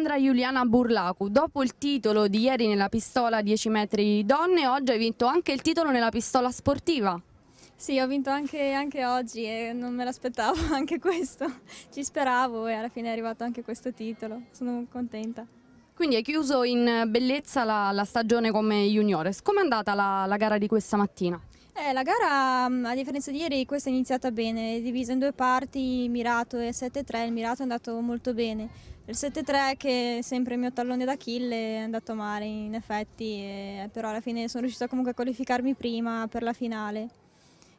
Alessandra Giuliana Burlacu. Dopo il titolo di ieri nella pistola 10 metri donne, oggi hai vinto anche il titolo nella pistola sportiva. Sì, ho vinto anche, anche oggi e non me l'aspettavo anche questo. Ci speravo e alla fine è arrivato anche questo titolo. Sono contenta. Quindi hai chiuso in bellezza la, la stagione come juniores. Com'è andata la, la gara di questa mattina? Eh, la gara, mm, a differenza di ieri, questa è iniziata bene, è divisa in due parti, Mirato e 7-3, il Mirato è andato molto bene. Il 7-3, che è sempre il mio tallone d'Achille, è andato male in effetti, e, però alla fine sono riuscita comunque a qualificarmi prima per la finale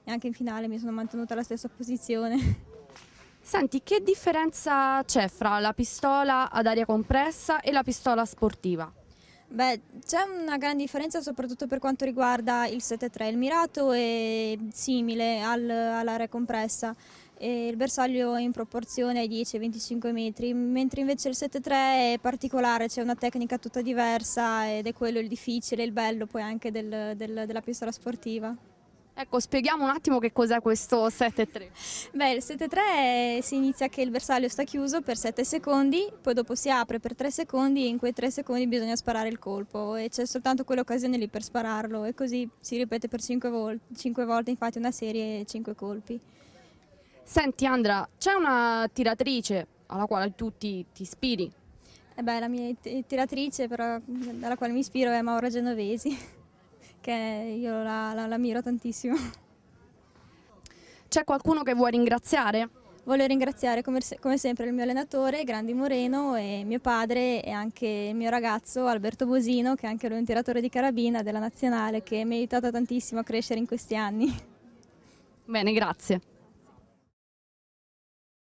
e anche in finale mi sono mantenuta alla stessa posizione. Senti, che differenza c'è fra la pistola ad aria compressa e la pistola sportiva? Beh, c'è una gran differenza soprattutto per quanto riguarda il 7-3. Il mirato è simile al, all'area compressa e il bersaglio è in proporzione ai 10-25 metri, mentre invece il 7-3 è particolare, c'è una tecnica tutta diversa ed è quello il difficile, il bello poi anche del, del, della pistola sportiva. Ecco, spieghiamo un attimo che cos'è questo 7-3. Beh, il 7-3 si inizia che il bersaglio sta chiuso per 7 secondi, poi dopo si apre per 3 secondi e in quei 3 secondi bisogna sparare il colpo e c'è soltanto quell'occasione lì per spararlo e così si ripete per 5, vol 5 volte, infatti una serie 5 colpi. Senti Andra, c'è una tiratrice alla quale tu ti, ti ispiri? Eh beh, la mia tiratrice però, dalla quale mi ispiro è Maura Genovesi. che io la, la, la miro tantissimo. C'è qualcuno che vuoi ringraziare? Voglio ringraziare come, come, sempre il mio allenatore Grandi Moreno e mio padre e anche il mio ragazzo Alberto Bosino che è anche lui un tiratore di carabina della nazionale che mi ha aiutato tantissimo a crescere in questi anni. Bene, grazie.